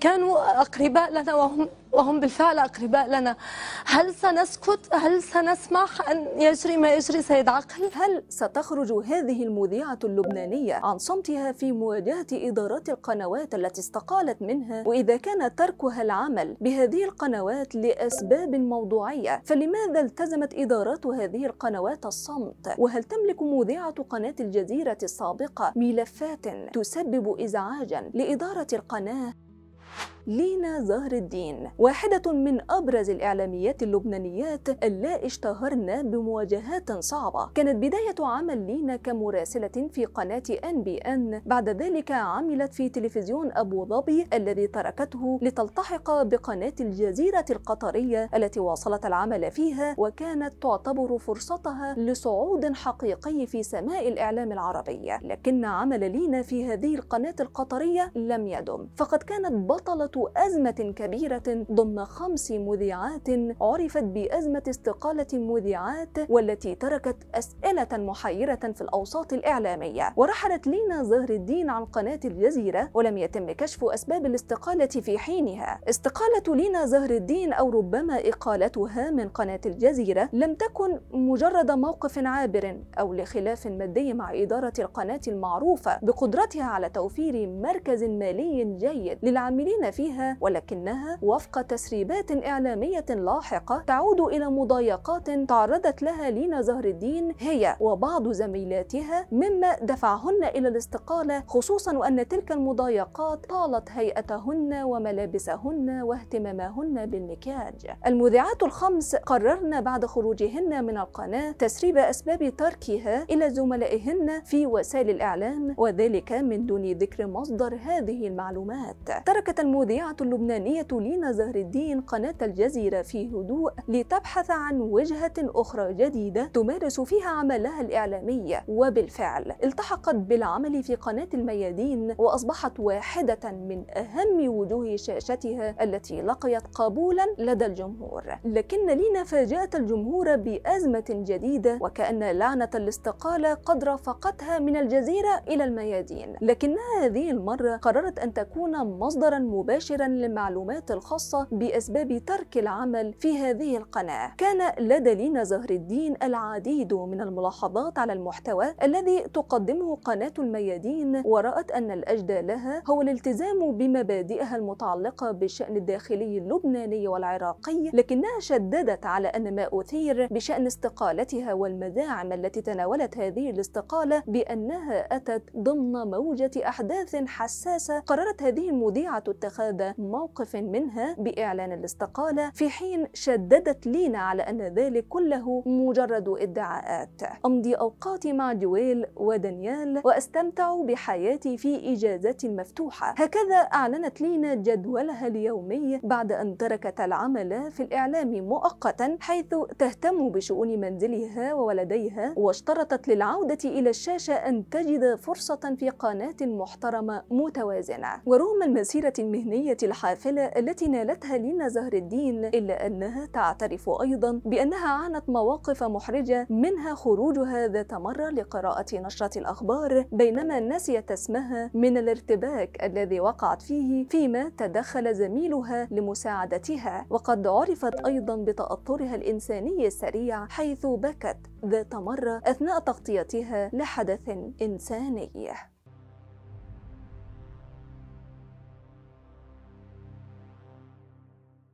كانوا أقرباء لنا وهم, وهم بالفعل أقرباء لنا هل سنسكت؟ هل سنسمح أن يجري ما يجري سيد عقل؟ هل ستخرج هذه المذيعة اللبنانية عن صمتها في مواجهة إدارات القنوات التي استقالت منها؟ وإذا كان تركها العمل بهذه القنوات لأسباب موضوعية فلماذا التزمت إدارات هذه القنوات الصمت؟ وهل تملك مذيعة قناة الجزيرة السابقة ملفات تسبب إزعاجا لإدارة القناة؟ لينا زهر الدين واحدة من أبرز الإعلاميات اللبنانيات اللا اشتهرن بمواجهات صعبة كانت بداية عمل لينا كمراسلة في قناة أن بي أن بعد ذلك عملت في تلفزيون أبو ظبي الذي تركته لتلتحق بقناة الجزيرة القطرية التي واصلت العمل فيها وكانت تعتبر فرصتها لصعود حقيقي في سماء الإعلام العربي لكن عمل لينا في هذه القناة القطرية لم يدم فقد كانت بطلة أزمة كبيرة ضمن خمس مذيعات عرفت بأزمة استقالة مذيعات والتي تركت أسئلة محيرة في الأوساط الإعلامية ورحلت لينا زهر الدين عن قناة الجزيرة ولم يتم كشف أسباب الاستقالة في حينها استقالة لينا زهر الدين أو ربما إقالتها من قناة الجزيرة لم تكن مجرد موقف عابر أو لخلاف مادي مع إدارة القناة المعروفة بقدرتها على توفير مركز مالي جيد للعاملين العاملين فيها ولكنها وفق تسريبات إعلامية لاحقة تعود إلى مضايقات تعرضت لها لينا زهر الدين هي وبعض زميلاتها مما دفعهن إلى الاستقالة خصوصا وأن تلك المضايقات طالت هيئتهن وملابسهن واهتمامهن بالمكياج المذيعات الخمس قررن بعد خروجهن من القناة تسريب أسباب تركها إلى زملائهن في وسائل الإعلام وذلك من دون ذكر مصدر هذه المعلومات تركت المذيعة اللبنانية لينا زهر الدين قناة الجزيرة في هدوء لتبحث عن وجهة أخرى جديدة تمارس فيها عملها الإعلامي وبالفعل التحقت بالعمل في قناة الميادين وأصبحت واحدة من أهم وجوه شاشتها التي لقيت قبولا لدى الجمهور لكن لينا فاجأت الجمهور بأزمة جديدة وكأن لعنة الاستقالة قد رافقتها من الجزيرة إلى الميادين لكنها هذه المرة قررت أن تكون مصدرا مباشرا للمعلومات الخاصة بأسباب ترك العمل في هذه القناة كان لدى لينا زهر الدين العديد من الملاحظات على المحتوى الذي تقدمه قناة الميادين ورأت أن الأجدى لها هو الالتزام بمبادئها المتعلقة بالشأن الداخلي اللبناني والعراقي لكنها شددت على أن ما أثير بشأن استقالتها والمزاعم التي تناولت هذه الاستقالة بأنها أتت ضمن موجة أحداث حساسة قررت هذه المذيعة اتخاذ موقف منها بإعلان الاستقالة في حين شددت لينا على أن ذلك كله مجرد ادعاءات أمضي أوقاتي مع جويل ودانيال وأستمتع بحياتي في إجازات مفتوحة هكذا أعلنت لينا جدولها اليومي بعد أن تركت العمل في الإعلام مؤقتا حيث تهتم بشؤون منزلها وولديها واشترطت للعودة إلى الشاشة أن تجد فرصة في قناة محترمة متوازنة ورغم المسيرة مهنية الحافلة التي نالتها لينا زهر الدين إلا أنها تعترف أيضا بأنها عانت مواقف محرجة منها خروجها ذات مرة لقراءة نشرة الأخبار بينما نسيت اسمها من الارتباك الذي وقعت فيه فيما تدخل زميلها لمساعدتها وقد عرفت أيضا بتأطرها الإنساني السريع حيث بكت ذات مرة أثناء تغطيتها لحدث إنساني